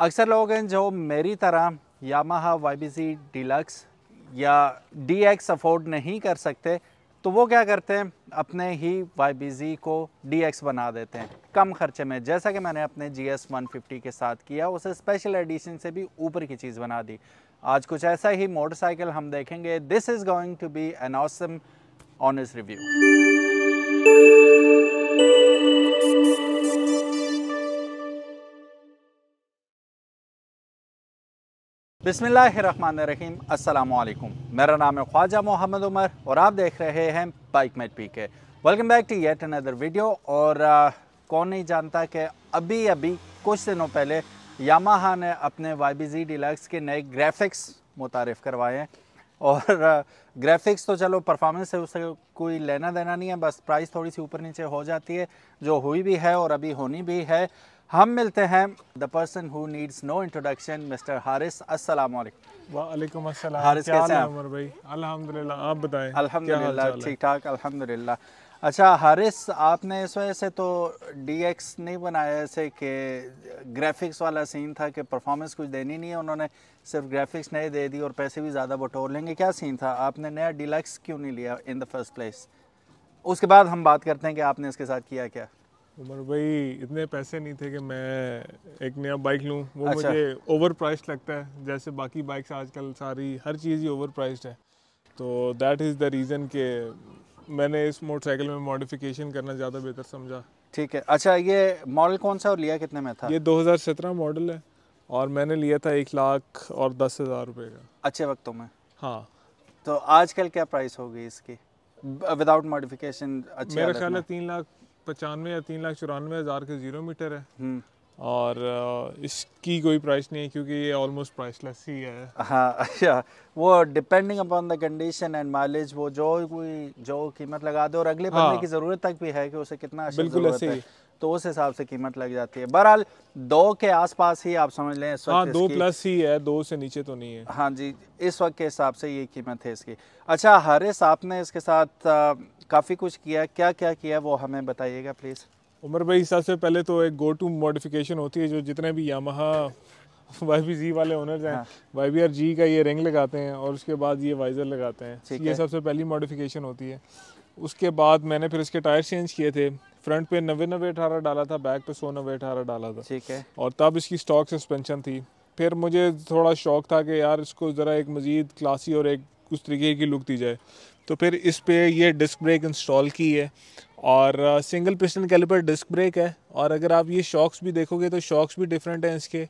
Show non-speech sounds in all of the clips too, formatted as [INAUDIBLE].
अक्सर लोग हैं जो मेरी तरह Yamaha Y B C deluxe या डी एक्स अफोर्ड नहीं कर सकते तो वो क्या करते हैं अपने ही वाई बी जी को डी एक्स बना देते हैं कम खर्चे में जैसा कि मैंने अपने जी एस वन फिफ्टी के साथ किया उसे स्पेशल एडिशन से भी ऊपर की चीज़ बना दी आज कुछ ऐसा ही मोटरसाइकिल हम देखेंगे this is going to be an awesome इस रिव्यू बिसमीम अल्लाम मेरा नाम है ख्वाजा मोहम्मद उमर और आप देख रहे हैं bike mate P K welcome back to yet another video और आ, कौन नहीं जानता कि अभी अभी कुछ दिनों पहले यामाहा ने अपने वाई बी जी डिलक्स के नए ग्राफिक्स मुतारफ़ करवाए हैं और आ, ग्राफिक्स तो चलो परफॉर्मेंस है उससे कोई लेना देना नहीं है बस प्राइस थोड़ी सी ऊपर नीचे हो जाती है जो हुई भी है और अभी होनी भी है हम मिलते हैं the person who needs no introduction mister Haris अस्सलाम वालेकुम अस्सलाम हारिस कैसे हैं उमर भाई अल्हम्दुलिल्लाह आप बताएं अल्हम्दुलिल्लाह ठीक ठाक अल्हम्दुलिल्लाह अच्छा हारिस आपने इस वजह से तो डीएक्स नहीं बनाया ऐसे कि ग्राफिक्स वाला सीन था कि परफॉर्मेंस कुछ देनी नहीं है उन्होंने सिर्फ ग्राफिक्स नहीं दे दी और पैसे भी ज़्यादा बटोर लेंगे क्या सीन था आपने नया डीलक्स क्यों नहीं लिया इन द फर्स्ट प्लेस उसके बाद हम बात करते हैं कि आपने इसके साथ किया क्या उमर भाई इतने पैसे नहीं थे कि मैं एक नया बाइक लूँ वो अच्छा। मुझे ओवर प्राइस लगता है जैसे बाकी बाइक्स आजकल सारी हर चीज़ ही ओवर प्राइस्ड है तो दैट इज़ द रीज़न के मैंने इस मोटरसाइकिल में मॉडिफिकेशन करना ज़्यादा बेहतर समझा ठीक है अच्छा ये मॉडल कौन सा और लिया कितने में था ये 2017 मॉडल है और मैंने लिया था एक लाख और दस हज़ार रुपये का अच्छे वक्तों में हाँ तो आजकल क्या प्राइस होगी इसकी विदाउट मॉडिफिकेशन अच्छा मेरा ख्याल है तीन लाख पचानवे या तीन लाख चौरानवे हज़ार के जीरो मीटर है हम्म। और इसकी कोई प्राइस नहीं है क्योंकि ये ऑलमोस्ट प्राइसलेस ही है हाँ अच्छा वो depending upon the condition and mileage वो जो कोई जो कीमत लगा दे और अगले हाँ, बंदे की ज़रूरत तक भी है कि उसे कितना अच्छा बिल्कुल ऐसे ही तो उस हिसाब से कीमत लग जाती है बहरहाल दो के आसपास ही आप समझ लें इस हाँ, वक्त हाँ, दो प्लस ही है दो से नीचे तो नहीं है हाँ जी इस वक्त के हिसाब से ये कीमत है इसकी अच्छा हरिस आपने इसके साथ काफ़ी कुछ किया क्या क्या किया वो हमें बताइएगा प्लीज़ उमर भाई सबसे पहले तो एक गो टू मॉडिफिकेशन होती है जो जितने भी यामहा वाई बी जी वाले ओनर्स हैं वाई बी आर जी का ये रिंग लगाते हैं और उसके बाद ये वाइजर लगाते हैं ये सबसे पहली मॉडिफिकेशन होती है उसके बाद मैंने फिर इसके टायर चेंज किए थे फ्रंट पे नब्बे नब्बे अठारह डाला था बैक पे सौ नब्बे अठारह डाला था ठीक है और तब इसकी स्टॉक सस्पेंशन थी फिर मुझे थोड़ा शौक था कि यार इसको ज़रा एक मज़ीद क्लासी और एक उस तरीके की लुक दी जाए तो फिर इस पे ये डिस्क ब्रेक इंस्टॉल की है और single piston caliper disc brake है और अगर आप ये शॉक्स भी देखोगे तो शॉक्स भी डिफरेंट हैं इसके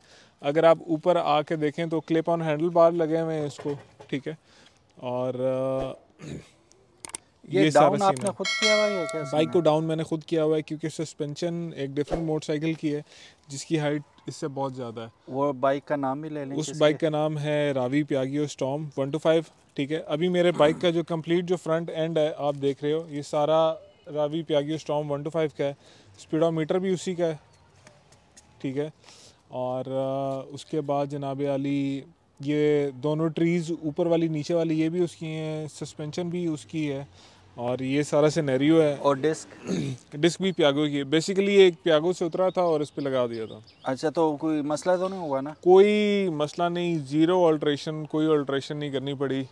अगर आप ऊपर आके देखें तो क्लिप ऑन हैंडल बार लगे हुए हैं इसको ठीक है और uh, ये, ये डाउन आपने खुद किया हुआ है क्या बाइक को डाउन मैंने खुद किया हुआ है क्योंकि सस्पेंशन एक डिफरेंट मोटरसाइकिल की है जिसकी हाइट इससे बहुत ज़्यादा है वो बाइक का नाम भी ले लें उस बाइक का नाम है Ravi Piaggio Storm one two five ठीक है अभी मेरे बाइक का जो कंप्लीट जो फ्रंट एंड है आप देख रहे हो ये सारा Ravi Piaggio Storm one two five का है स्पीडोमीटर भी उसी का है ठीक है और उसके बाद जनाब अली ये दोनों ट्रीज़ ऊपर वाली नीचे वाली ये भी उसकी हैं सस्पेंशन भी उसकी है और ये सारा सिनेरियो है और डिस्क डिस्क [CLEARS THROAT] भी प्यागो की है बेसिकली ये एक प्यागो से उतरा था और इस पर लगा दिया था अच्छा तो कोई मसला तो नहीं हुआ ना कोई मसला नहीं जीरो ऑल्ट्रेशन कोई ऑल्ट्रेशन नहीं करनी पड़ी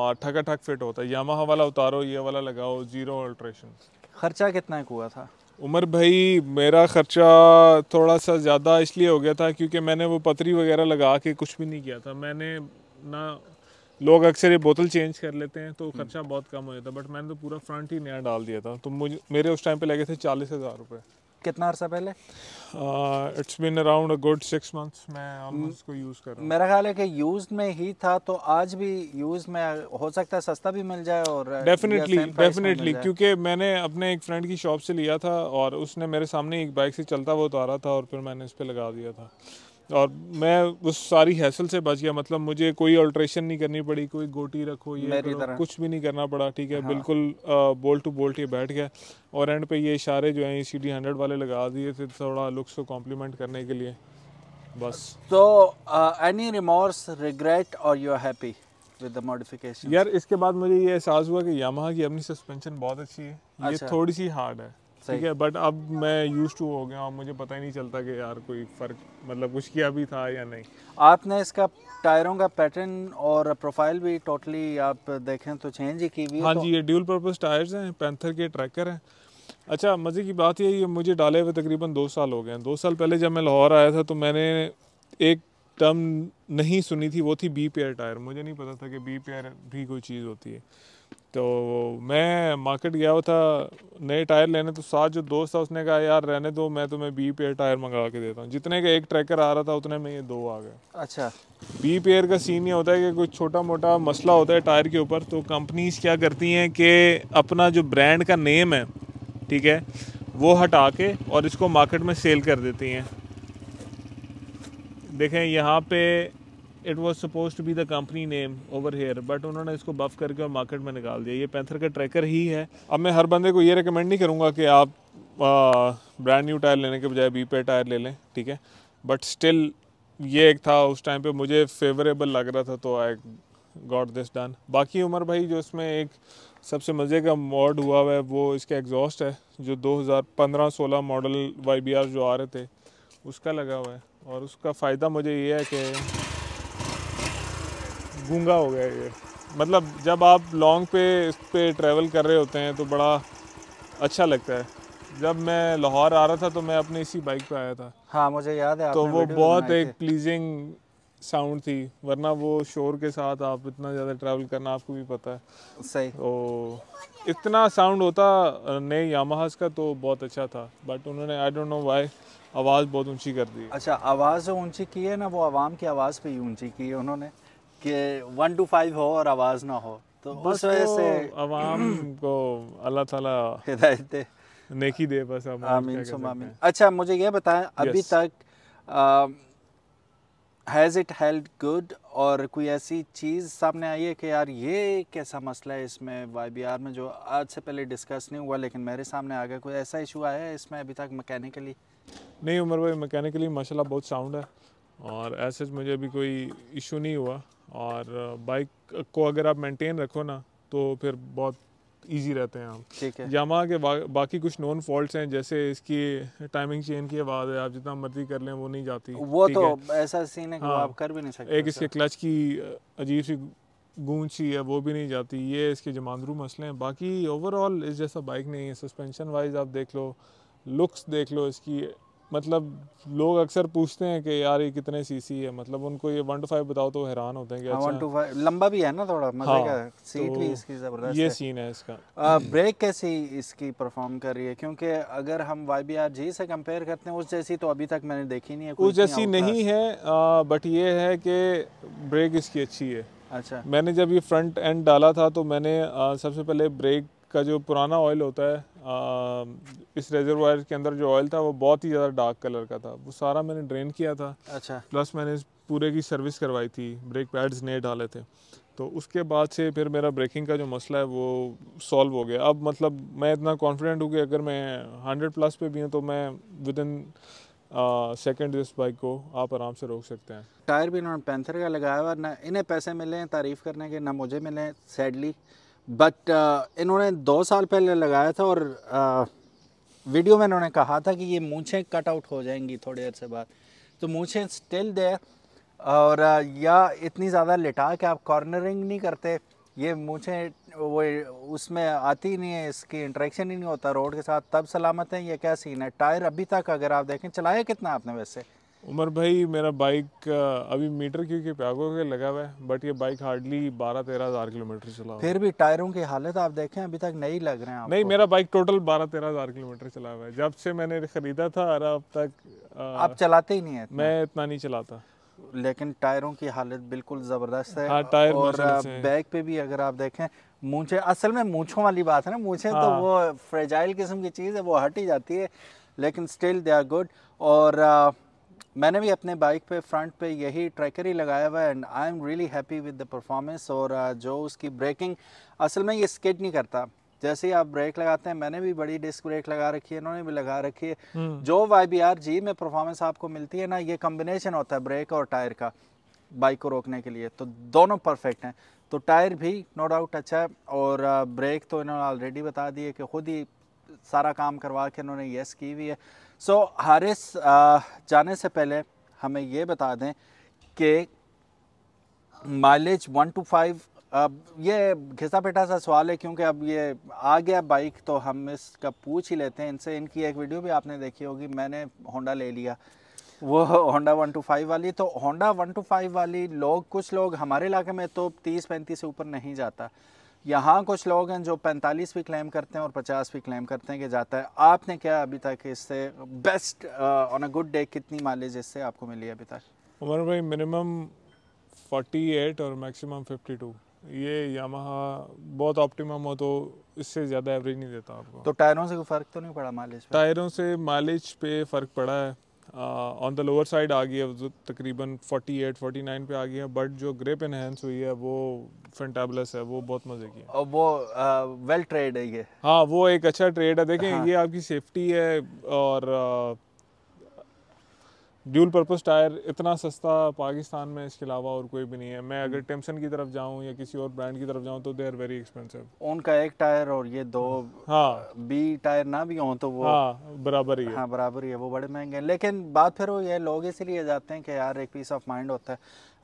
और ठका ठक फिट होता है यामा वाला उतारो ये वाला लगाओ जीरो ऑल्ट्रेशन खर्चा कितना हुआ था उमर भाई मेरा ख़र्चा थोड़ा सा ज़्यादा इसलिए हो गया था क्योंकि मैंने वो पतरी वगैरह लगा के कुछ भी नहीं किया था मैंने ना लोग अक्सर ये बोतल चेंज कर लेते हैं तो खर्चा बहुत कम हो जाता है बट मैंने तो पूरा फ्रंट ही नया डाल दिया था तो मुझे मेरे उस टाइम पे लगे थे चालीस हज़ार रुपये कितना अर्सा पहले it's been around good six months मैं ऑलमोस्ट को यूज़ कर रहा हूं। मेरा ख्याल है कि यूज में ही था तो आज भी यूज में हो सकता है सस्ता भी मिल जाए और डेफिनेटली डेफिनेटली क्योंकि मैंने अपने एक फ्रेंड की शॉप से लिया था और उसने मेरे सामने एक बाइक से चलता हुआ उतारा था और फिर मैंने इस पर लगा दिया था और मैं उस सारी हैसल से बच गया मतलब मुझे कोई अल्ट्रेशन नहीं करनी पड़ी कोई गोटी रखो ये कुछ भी नहीं करना पड़ा ठीक है हाँ। बिल्कुल बोल्ट टू बोल्ट ये बैठ गया और एंड पे ये इशारे जो हैं सी डी हंड्रेड वाले लगा दिए थे थोड़ा लुक्स को कॉम्प्लीमेंट करने के लिए बस तो एनी रिमोर्स रिग्रेट और you are happy with the modification यार इसके बाद मुझे ये एहसास हुआ कि यामाहा की अपनी सस्पेंशन बहुत अच्छी है अच्छा। ये थोड़ी सी हार्ड है ठीक है बट अब मैं यूज टू हो गया और मुझे पता ही नहीं चलता कि यार कोई फ़र्क मतलब कुछ किया भी था या नहीं आपने इसका टायरों का पैटर्न और प्रोफाइल भी टोटली आप देखें तो चेंज ही की हुई हाँ तो... जी ये ड्यूल पर्पज़ टायर्स हैं पैंथर के ट्रैकर हैं अच्छा मज़े की बात ये ये मुझे डाले हुए तकरीबन दो साल हो गए हैं दो साल पहले जब मैं लाहौर आया था तो मैंने एक टर्म नहीं सुनी थी वो थी बी पेयर टायर मुझे नहीं पता था कि बी पेयर भी कोई चीज़ होती है तो मैं मार्केट गया हुआ था नए टायर लेने तो साथ जो दोस्त था उसने कहा यार रहने दो मैं तुम्हें बी पेयर टायर मंगा के देता हूँ जितने का एक ट्रैकर आ रहा था उतने में ये दो आ गए अच्छा बी पेयर का सीन ये होता है कि कुछ छोटा मोटा मसला होता है टायर के ऊपर तो कंपनीज क्या करती हैं कि अपना जो ब्रांड का नेम है ठीक है वो हटा के और इसको मार्केट में सेल कर देती हैं देखें यहाँ पे it was supposed to be the company name over here but उन्होंने इसको बफ करके और मार्केट में निकाल दिया ये पैंथर का ट्रैकर ही है अब मैं हर बंदे को ये रिकमेंड नहीं करूँगा कि आप ब्रांड न्यू टायर लेने के बजाय बी पे टायर ले लें ठीक है बट स्टिल ये एक था उस टाइम पे मुझे फेवरेबल लग रहा था तो आई गॉट दिस डन बाकी उमर भाई जो इसमें एक सबसे मज़े का मॉड हुआ हुआ है वो इसका एग्जॉस्ट है जो 2015-16 मॉडल वाई जो आ रहे थे उसका लगा हुआ है और उसका फ़ायदा मुझे ये है कि गूंगा हो गया ये मतलब जब आप लॉन्ग पे इस पर ट्रैवल कर रहे होते हैं तो बड़ा अच्छा लगता है जब मैं लाहौर आ रहा था तो मैं अपने इसी बाइक पे आया था हाँ मुझे याद है तो वो बहुत एक प्लीजिंग साउंड थी वरना वो शोर के साथ आप इतना ज़्यादा ट्रैवल करना आपको भी पता है सही तो इतना साउंड होता नए यामाहाज का तो बहुत अच्छा था बट उन्होंने आई डोंट नो वाई आवाज़ बहुत ऊंची कर दी अच्छा आवाज़ जो ऊंची की है ना वो आवाम की आवाज़ पे ही ऊंची की है उन्होंने कि वन टू फाइव हो और आवाज़ ना हो तो उस वजह तो से आवाम [CLEARS THROAT] को अल्लाह ताला हिदायत नेकी दे बस आमीन सुम आमीन अच्छा मुझे ये बताएं अभी तक हैज़ इट हेल्ड गुड और कोई ऐसी चीज़ सामने आई है कि यार ये कैसा मसला है इसमें वाई बी आर में जो आज से पहले डिस्कस नहीं हुआ लेकिन मेरे सामने आ गया कोई ऐसा इशू आया है इसमें अभी तक मैकेनिकली नहीं उमर भाई मैकेनिकली माशाल्लाह बहुत साउंड है और ऐसे मुझे अभी कोई इशू नहीं हुआ और बाइक को अगर आप मेंटेन रखो ना तो फिर बहुत इजी रहते हैं हम ठीक है यामा के बा, बाकी कुछ नॉन फॉल्ट्स हैं जैसे इसकी टाइमिंग चेन की आवाज़ है आप जितना मर्जी कर लें वो नहीं जाती वो तो ऐसा सीन है हाँ, आप कर भी नहीं सकते एक इसके क्लच की अजीब सी गूंज सी है वो भी नहीं जाती ये इसके जमांदरू मसले हैं बाकी ओवरऑल इस जैसा बाइक नहीं है सस्पेंशन वाइज आप देख लो लुक्स देख लो इसकी मतलब लोग अक्सर पूछते हैं कि यार ये कितने सीसी है मतलब उनको ये वन टू फाइव बताओ तो हैरान होते हैं कि हाँ, अच्छा लंबा भी है ना थोड़ा मजे हाँ, का सीट तो भी इसकी जबरदस्त ये सीन है इसका आ, ब्रेक कैसी इसकी परफॉर्म कर रही है क्योंकि अगर हम वाई बी आर जी से कंपेयर करते हैं उस जैसी तो अभी तक मैंने देखी नहीं है उस जैसी नहीं है बट ये है कि ब्रेक इसकी अच्छी है अच्छा मैंने जब ये फ्रंट एंड डाला था तो मैंने सबसे पहले ब्रेक का जो पुराना ऑयल होता है इस रेजरवायर के अंदर जो ऑयल था वो बहुत ही ज़्यादा डार्क कलर का था वो सारा मैंने ड्रेन किया था अच्छा प्लस मैंने पूरे की सर्विस करवाई थी ब्रेक पैड्स नए डाले थे तो उसके बाद से फिर मेरा ब्रेकिंग का जो मसला है वो सॉल्व हो गया अब मतलब मैं इतना कॉन्फिडेंट हूँ कि अगर मैं हंड्रेड प्लस पे भी हूँ तो मैं विद इन सेकेंड इस बाइक को आप आराम से रोक सकते हैं टायर भी इन्होंने पैंथर का लगाया हुआ ना इन्हें पैसे मिले हैं तारीफ़ करने के ना मुझे मिले सैडली बट uh, इन्होंने दो साल पहले लगाया था और वीडियो uh, में इन्होंने कहा था कि ये मूछें कट आउट हो जाएंगी थोड़ी देर से बाद तो मूछें स्टिल देर और uh, या इतनी ज़्यादा लिटा के आप कॉर्नरिंग नहीं करते ये मूछें वो उसमें आती ही नहीं है इसकी इंट्रैक्शन ही नहीं होता रोड के साथ तब सलामत है ये क्या सीन है टायर अभी तक अगर आप देखें चलाया कितना आपने वैसे उमर भाई मेरा बाइक अभी मीटर क्योंकि प्यागो के लगा हुआ है बट ये बाइक हार्डली बारह तेरह हज़ार किलोमीटर चला फिर भी टायरों की हालत आप देखें अभी तक नहीं लग रहे हैं नहीं मेरा बाइक टोटल बारह तेरह हज़ार किलोमीटर चला हुआ है जब से मैंने खरीदा था और अब तक आप चलाते ही नहीं है मैं इतना नहीं चलाता लेकिन टायरों की हालत बिल्कुल ज़बरदस्त है हाँ, टायर और बैग पे भी अगर आप देखें मूछे असल में मूछों वाली बात है ना मूछे तो हाँ। तो वो फ्रेजाइल किस्म की चीज़ है वो हट ही जाती है लेकिन स्टिल दे आर गुड और आ, मैंने भी अपने बाइक पे फ्रंट पे यही ट्रैकर ही लगाया हुआ है and I am really happy with the performance और uh, जो उसकी ब्रेकिंग असल में ये स्केट नहीं करता जैसे ही आप ब्रेक लगाते हैं मैंने भी बड़ी डिस्क ब्रेक लगा रखी है इन्होंने भी लगा रखी है हम्म। जो वाई बी आर जी में परफॉर्मेंस आपको मिलती है ना ये कम्बिनेशन होता है ब्रेक और टायर का बाइक को रोकने के लिए तो दोनों परफेक्ट हैं तो टायर भी नो डाउट अच्छा है और ब्रेक uh, तो इन्होंने ऑलरेडी बता दिए कि खुद ही सारा काम करवा के इन्होंने यस की हुई है सो so, हारिस uh, जाने से पहले हमें ये बता दें कि माइलेज वन टू फाइव अब ये घिसा पिटा सा सवाल है क्योंकि अब ये आ गया बाइक तो हम इसका पूछ ही लेते हैं इनसे इनकी एक वीडियो भी आपने देखी होगी मैंने होंडा ले लिया वो होंडा वन टू फाइव वाली तो होंडा वन टू फाइव वाली लोग कुछ लोग हमारे इलाके में तो तीस पैंतीस से ऊपर नहीं जाता यहाँ कुछ लोग हैं जो 45 भी क्लेम करते हैं और 50 भी क्लेम करते हैं कि जाता है आपने क्या अभी तक इससे best on a good day कितनी माइलेज इससे आपको मिली है अभी तक उमर भाई मिनिमम 48 और मैक्सिमम 52 ये यामाहा बहुत ऑप्टिमम हो तो इससे ज़्यादा एवरेज नहीं देता आपको तो टायरों से कोई फ़र्क तो नहीं पड़ा माइलेज टायरों से माइलेज पे फ़र्क पड़ा है ऑन द लोअर साइड आ गई है तकरीबन 48 49 पे आ गई है बट जो ग्रिप इनहेंस हुई है वो फेंटाबुलस है वो बहुत मजे की है और वो आ, वेल ट्रेड है ये हाँ वो एक अच्छा ट्रेड है देखें हाँ। ये आपकी सेफ्टी है और ड्यूल पर्पस टायर इतना सस्ता पाकिस्तान में इसके अलावा और कोई भी नहीं है मैं अगर टेम्सन हम्म। की तरफ जाऊँ या किसी और ब्रांड की तरफ जाऊँ तो दे आर वेरी एक्सपेंसिव उनका एक टायर और ये दो हाँ बी टायर ना भी हों तो वो हाँ बराबर ही है हाँ बराबर ही है वो बड़े महंगे हैं लेकिन बात फिर वो ये लोग इसलिए जाते हैं कि यार एक पीस ऑफ माइंड होता है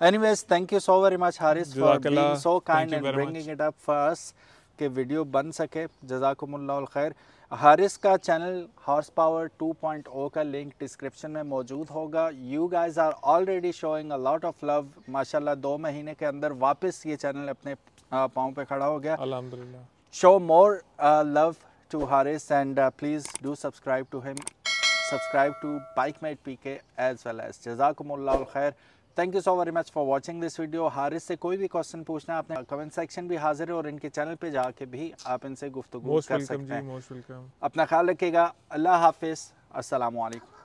anyways thank you so very much Haris for being so kind and bringing it up for us के वीडियो बन सके जजाकमल खैर हारिस का चैनल हॉर्स पावर 2.0 का लिंक डिस्क्रिप्शन में मौजूद होगा you guys are already showing a lot of love माशाल्लाह दो महीने के अंदर वापस ये चैनल अपने पाँव पे खड़ा हो गया show more love to Haris and please do subscribe to him subscribe to bike mate P K as well as जजाकमल खैर thank you so very much for watching this video Haris से कोई भी क्वेश्चन पूछना है आपने कमेंट सेक्शन भी हाजिर है और इनके चैनल पे जाके भी आप इनसे गुफ्तु कर सकते हैं अपना ख्याल रखेगा अल्लाह हाफिज़ असलकम